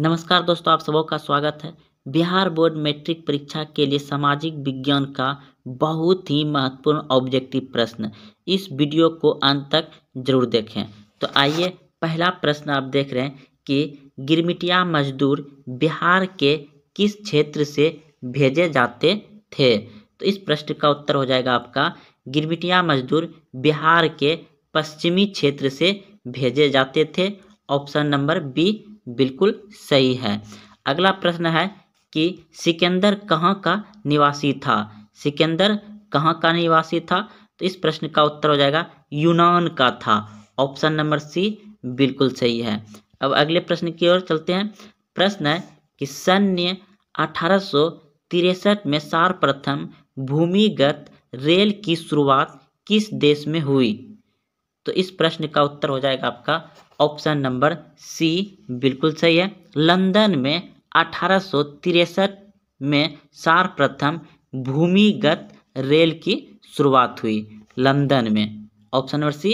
नमस्कार दोस्तों आप सबों का स्वागत है बिहार बोर्ड मैट्रिक परीक्षा के लिए सामाजिक विज्ञान का बहुत ही महत्वपूर्ण ऑब्जेक्टिव प्रश्न इस वीडियो को अंत तक जरूर देखें तो आइए पहला प्रश्न आप देख रहे हैं कि गिरमिटिया मजदूर बिहार के किस क्षेत्र से भेजे जाते थे तो इस प्रश्न का उत्तर हो जाएगा आपका गिरमिटिया मजदूर बिहार के पश्चिमी क्षेत्र से भेजे जाते थे ऑप्शन नंबर बी बिल्कुल सही है अगला प्रश्न है कि सिकंदर कहाँ का निवासी था सिकंदर कहाँ का निवासी था तो इस प्रश्न का उत्तर हो जाएगा यूनान का था ऑप्शन नंबर सी बिल्कुल सही है अब अगले प्रश्न की ओर चलते हैं प्रश्न है कि सैन्य अठारह में सर्वप्रथम भूमिगत रेल की शुरुआत किस देश में हुई तो इस प्रश्न का उत्तर हो जाएगा आपका ऑप्शन नंबर सी बिल्कुल सही है लंदन में अठारह में सर्वप्रथम भूमिगत रेल की शुरुआत हुई लंदन में ऑप्शन नंबर सी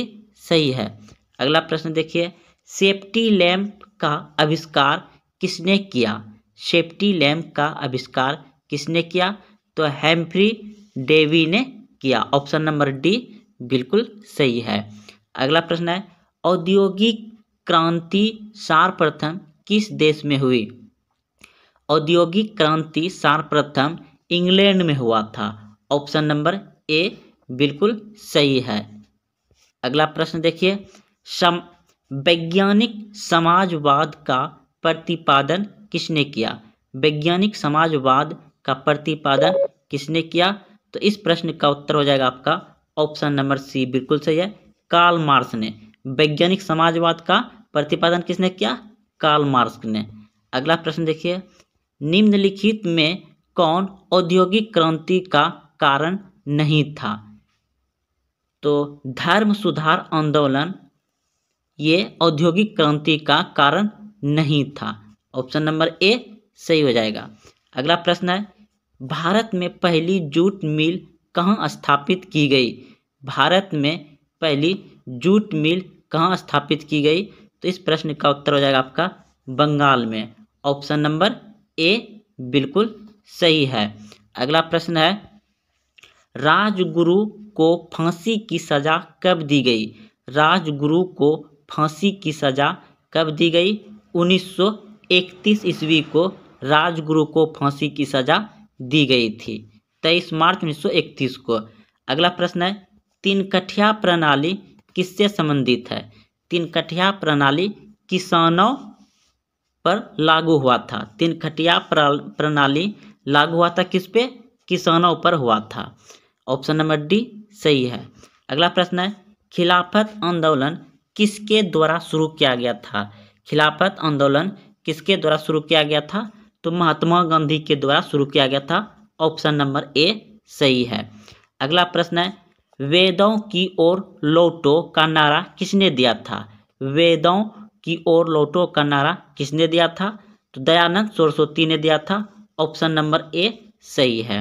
सही है अगला प्रश्न देखिए सेफ्टी लैम्प का आविष्कार किसने किया सेफ्टी लैम्प का आविष्कार किसने किया तो हेम्फ्री डेवी ने किया ऑप्शन नंबर डी बिल्कुल सही है अगला प्रश्न है औद्योगिक क्रांति सर्वप्रथम किस देश में हुई औद्योगिक क्रांति सर्वप्रथम इंग्लैंड में हुआ था ऑप्शन नंबर ए बिल्कुल सही है अगला प्रश्न देखिए सम वैज्ञानिक समाजवाद का प्रतिपादन किसने किया वैज्ञानिक समाजवाद का प्रतिपादन किसने किया तो इस प्रश्न का उत्तर हो जाएगा आपका ऑप्शन नंबर सी बिल्कुल सही है कार्ल मार्क्स ने वैज्ञानिक समाजवाद का प्रतिपादन किसने किया कार्ल मार्क्स ने अगला प्रश्न देखिए निम्नलिखित में कौन औद्योगिक क्रांति का कारण नहीं था तो धर्म सुधार आंदोलन ये औद्योगिक क्रांति का कारण नहीं था ऑप्शन नंबर ए सही हो जाएगा अगला प्रश्न है भारत में पहली जूट मिल कहाँ स्थापित की गई भारत में पहली जूट मिल कहाँ स्थापित की गई तो इस प्रश्न का उत्तर हो जाएगा आपका बंगाल में ऑप्शन नंबर ए बिल्कुल सही है अगला प्रश्न है राजगुरु को फांसी की सजा कब दी गई राजगुरु को फांसी की सजा कब दी गई 1931 ईस्वी को राजगुरु को फांसी की सजा दी गई थी तेईस मार्च 1931 को अगला प्रश्न है तीनकठिया प्रणाली किससे संबंधित है तीनकठिया प्रणाली किसानों पर लागू हुआ था तीनकठिया प्रणाली लागू हुआ था किस पे किसानों पर हुआ था ऑप्शन नंबर डी सही है अगला प्रश्न है खिलाफत आंदोलन किसके द्वारा शुरू किया गया था खिलाफत आंदोलन किसके द्वारा शुरू किया गया था तो महात्मा गांधी के द्वारा शुरू किया गया था ऑप्शन नंबर ए सही है अगला प्रश्न है वेदों की ओर लौटो का नारा किसने दिया था वेदों की ओर लौटो का नारा किसने दिया था तो दयानंद सरस्वती ने दिया था ऑप्शन नंबर ए सही है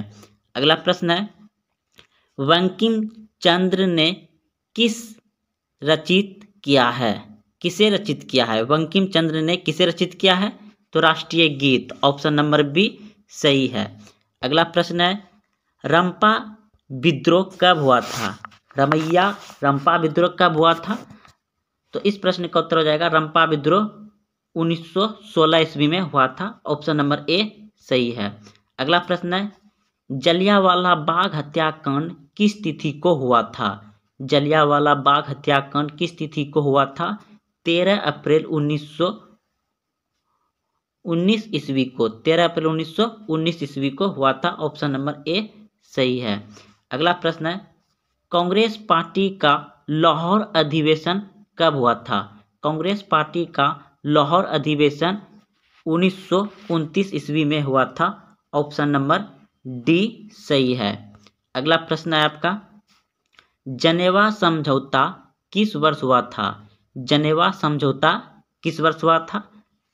अगला प्रश्न है वंकिम चंद्र ने किस रचित किया है किसे रचित किया है वंकिम चंद्र ने किसे रचित किया है तो राष्ट्रीय गीत ऑप्शन नंबर बी सही है अगला प्रश्न है रंपा विद्रोह कब हुआ था रमैया रंपा विद्रोह कब हुआ था तो इस प्रश्न का उत्तर हो जाएगा रंपा विद्रोह 1916 ईस्वी में हुआ था ऑप्शन नंबर ए सही है अगला प्रश्न है जलियावाला बाग हत्याकांड किस तिथि को हुआ था जलियावाला बाग हत्याकांड किस तिथि को हुआ था 13 अप्रैल 1919 ईस्वी को 13 अप्रैल 1919 ईस्वी को हुआ था ऑप्शन नंबर ए सही है अगला प्रश्न है कांग्रेस पार्टी का लाहौर अधिवेशन कब हुआ था कांग्रेस पार्टी का लाहौर अधिवेशन उन्नीस ईस्वी में हुआ था ऑप्शन नंबर डी सही है अगला प्रश्न है आपका जनेवा समझौता किस वर्ष हुआ था जनेवा समझौता किस वर्ष हुआ था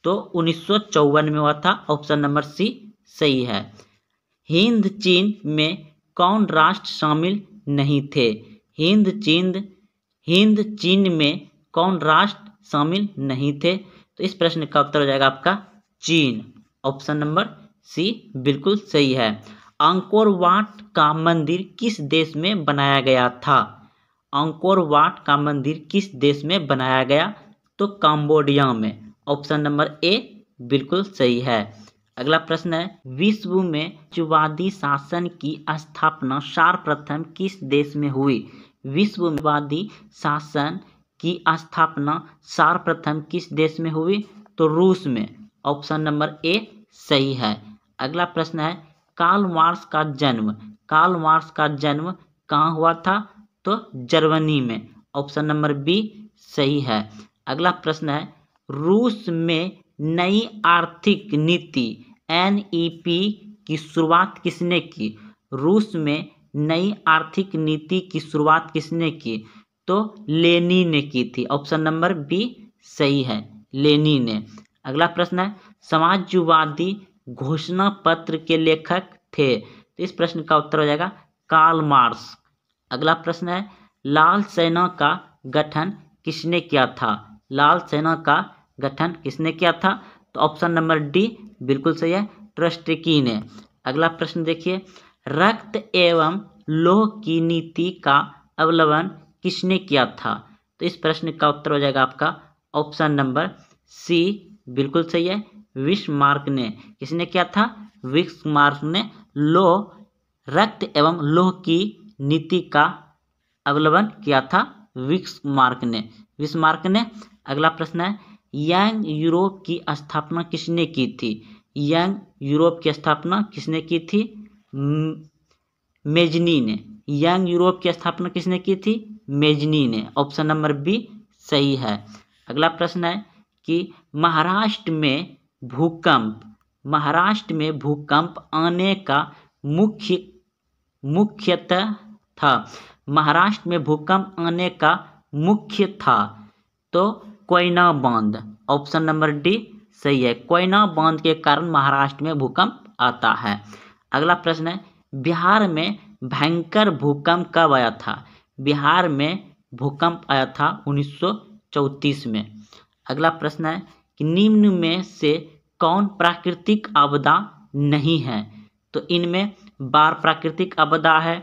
तो उन्नीस में हुआ था ऑप्शन नंबर सी सही है हिंद चीन में कौन राष्ट्र शामिल नहीं थे हिंद चीन हिंद चीन में कौन राष्ट्र शामिल नहीं थे तो इस प्रश्न का उत्तर हो जाएगा आपका चीन ऑप्शन नंबर सी बिल्कुल सही है अंकोर वाट का मंदिर किस देश में बनाया गया था अंकोर वाट का मंदिर किस देश में बनाया गया तो कंबोडिया में ऑप्शन नंबर ए बिल्कुल सही है अगला प्रश्न है विश्व में चुवादी शासन की स्थापना सर्वप्रथम किस देश में हुई विश्व में शासन की स्थापना सर्वप्रथम किस देश में हुई तो रूस में ऑप्शन नंबर ए सही है अगला प्रश्न है कार्ल मार्क्स का जन्म कार्ल मार्क्स का जन्म कहाँ हुआ था तो जर्मनी में ऑप्शन नंबर बी सही है अगला प्रश्न है रूस में नई आर्थिक नीति एन ई पी की शुरुआत किसने की रूस में नई आर्थिक नीति की शुरुआत किसने की तो लेनी ने की थी ऑप्शन नंबर बी सही है लेनी ने अगला प्रश्न है समाजवादी घोषणा पत्र के लेखक थे तो इस प्रश्न का उत्तर हो जाएगा कार्ल मार्स अगला प्रश्न है लाल सेना का गठन किसने किया था लाल सेना का गठन किसने किया था तो ऑप्शन नंबर डी बिल्कुल सही है ट्रस्टकीन है अगला प्रश्न देखिए रक्त एवं लोह की नीति का अवलंबन किसने किया था तो इस प्रश्न का उत्तर हो जाएगा आपका ऑप्शन नंबर सी बिल्कुल सही है विश्व मार्क ने किसने किया था विश्व मार्क ने लोह रक्त एवं लोह की नीति का अवलंबन किया था विक्स मार्क ने विक्स मार्क ने अगला प्रश्न है यंग यूरोप की स्थापना किसने की थी यंग यूरोप की स्थापना किसने की थी मेजनी ने यंग यूरोप की स्थापना किसने की थी मेजनी ने ऑप्शन नंबर बी सही है अगला प्रश्न है कि महाराष्ट्र में भूकंप महाराष्ट्र में भूकंप आने का मुख्य मुख्यतः था महाराष्ट्र में भूकंप आने का मुख्य था तो कोयना बांध ऑप्शन नंबर डी सही है कोयना बांध के कारण महाराष्ट्र में भूकंप आता है अगला प्रश्न है बिहार में भयंकर भूकंप कब आया था बिहार में भूकंप आया था 1934 में अगला प्रश्न है कि निम्न में से कौन प्राकृतिक आपदा नहीं है तो इनमें बार प्राकृतिक आपदा है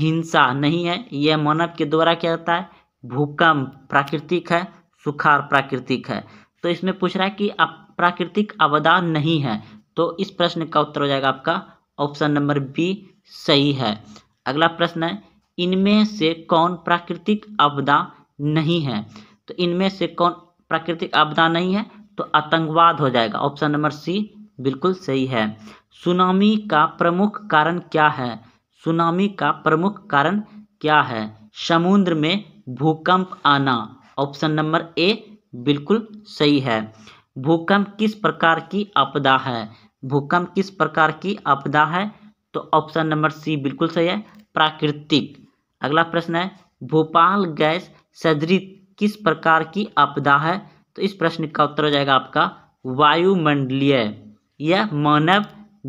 हिंसा नहीं है यह मानव के द्वारा क्या होता है भूकंप प्राकृतिक है सूखा और प्राकृतिक है तो इसमें पूछ रहा है कि प्राकृतिक अवदान नहीं है तो इस प्रश्न का उत्तर हो जाएगा आपका ऑप्शन नंबर बी सही है अगला प्रश्न है इनमें से कौन प्राकृतिक आपदा नहीं है तो इनमें से कौन प्राकृतिक आपदा नहीं है तो आतंकवाद हो जाएगा ऑप्शन नंबर सी बिल्कुल सही है सुनामी का प्रमुख कारण क्या है सुनामी का प्रमुख कारण क्या है समुद्र में भूकंप आना ऑप्शन नंबर ए बिल्कुल सही है भूकंप किस प्रकार की आपदा है भूकंप किस प्रकार की आपदा है तो ऑप्शन नंबर सी बिल्कुल सही है प्राकृतिक अगला प्रश्न है भोपाल गैस सदृत किस प्रकार की आपदा है तो इस प्रश्न का उत्तर हो जाएगा आपका वायुमंडलीय यह मानव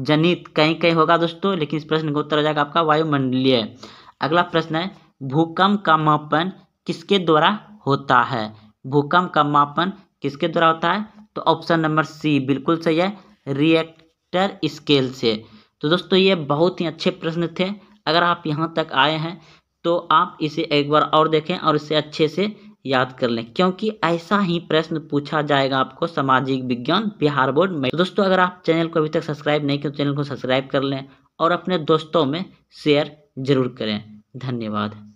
जनित कहीं कहीं होगा दोस्तों लेकिन इस प्रश्न का उत्तर हो जाएगा आपका वायुमंडलीय अगला प्रश्न है भूकंप का मापन किसके द्वारा होता है भूकंप का मापन किसके द्वारा होता है तो ऑप्शन नंबर सी बिल्कुल सही है रिएक्टर स्केल से तो दोस्तों ये बहुत ही अच्छे प्रश्न थे अगर आप यहाँ तक आए हैं तो आप इसे एक बार और देखें और इसे अच्छे से याद कर लें क्योंकि ऐसा ही प्रश्न पूछा जाएगा आपको सामाजिक विज्ञान बिहार बोर्ड में तो दोस्तों अगर आप चैनल को अभी तक सब्सक्राइब नहीं किया तो चैनल को सब्सक्राइब कर लें और अपने दोस्तों में शेयर जरूर करें धन्यवाद